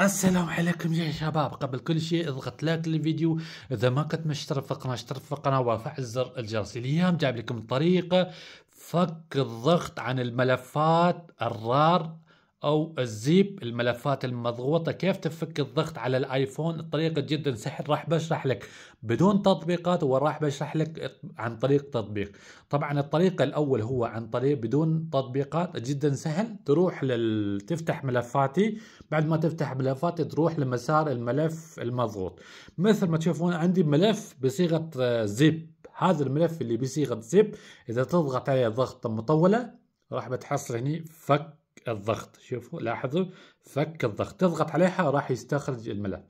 السلام عليكم يا شباب قبل كل شيء اضغط لايك للفيديو اذا ما كنت مشترك في القناه اشترك في القناه وفعل زر الجرس اليوم جايب لكم طريقه فك الضغط عن الملفات الرار او الزيب الملفات المضغوطه كيف تفك الضغط على الايفون الطريقه جدا سهل راح بشرح لك بدون تطبيقات وراح بشرح لك عن طريق تطبيق طبعا الطريقه الاول هو عن طريق بدون تطبيقات جدا سهل تروح لل... تفتح ملفاتي بعد ما تفتح ملفاتي تروح لمسار الملف المضغوط مثل ما تشوفون عندي ملف بصيغه زيب هذا الملف اللي بصيغه زيب اذا تضغط عليه ضغطه مطوله راح بتحصل هني فك الضغط شوفوا لاحظوا فك الضغط تضغط عليها راح يستخرج الملف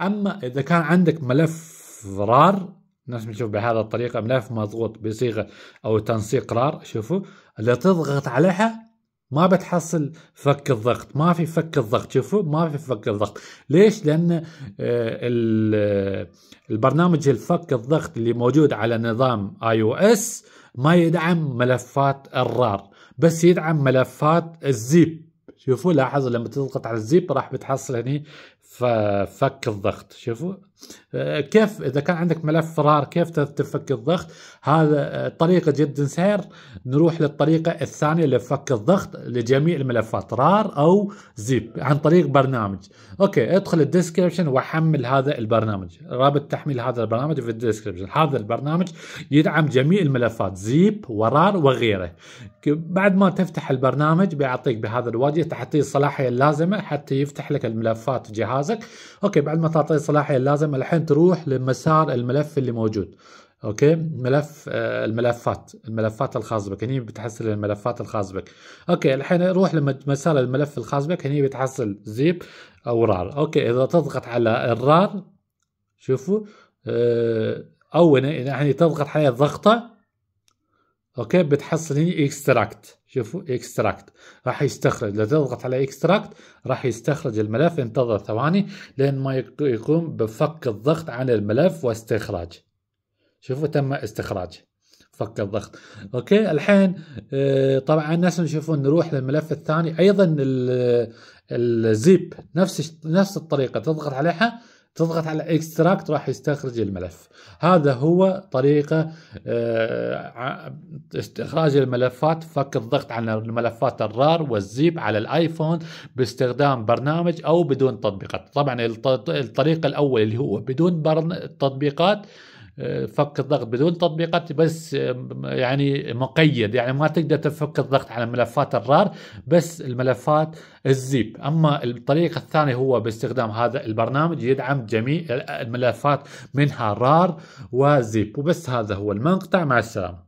اما اذا كان عندك ملف رار نفس ما نشوف بهذه الطريقه ملف مضغوط بصيغه او تنسيق رار شوفوا اللي تضغط عليها ما بتحصل فك الضغط ما في فك الضغط شوفوا ما في فك الضغط ليش لان آه، البرنامج الفك الضغط اللي موجود على نظام اي او اس ما يدعم ملفات الرار بس يدعم ملفات الزيب شوفوا لاحظوا لما تضغط على الزيب راح بتحصل هني ففك الضغط شوفوا آه، كيف اذا كان عندك ملف فرار كيف تفك الضغط هذا آه، طريقه جدا سهل نروح للطريقه الثانيه لفك الضغط لجميع الملفات رار او زيب عن طريق برنامج اوكي ادخل الديسكربشن وحمل هذا البرنامج رابط تحميل هذا البرنامج في الديسكربشن هذا البرنامج يدعم جميع الملفات زيب ورار وغيره بعد ما تفتح البرنامج بيعطيك بهذا الواجهه تعطيه الصلاحيه اللازمه حتى يفتح لك الملفات جهاز جهازك اوكي بعد ما تعطيه الصلاحيه اللازم الحين تروح لمسار الملف اللي موجود اوكي ملف آه الملفات الملفات الخاص بك هني بتحصل الملفات الخاص بك اوكي الحين روح لمسار الملف الخاص بك هني بتحصل زيب او رار اوكي اذا تضغط على الرار شوفوا آه او يعني تضغط عليه ضغطه اوكي بتحصل هنا اكستراكت شوفوا اكستراكت راح يستخرج لو تضغط على اكستراكت راح يستخرج الملف انتظر ثواني لين ما يقوم بفك الضغط عن الملف واستخراج شوفوا تم استخراج فك الضغط اوكي الحين آه، طبعا نفس يشوفون نروح للملف الثاني ايضا الزيب نفس نفس الطريقه تضغط عليها تضغط على اكستراكت راح يستخرج الملف هذا هو طريقه آه، استخراج الملفات فك الضغط على الملفات الرار والزيب على الايفون باستخدام برنامج او بدون تطبيقات طبعا الطريقة الاول اللي هو بدون برن... تطبيقات فك الضغط بدون تطبيقات بس يعني مقيد يعني ما تقدر تفك الضغط على ملفات الرار بس الملفات الزيب اما الطريقه الثانيه هو باستخدام هذا البرنامج يدعم جميع الملفات منها رار وزيب وبس هذا هو المقطع مع السلامه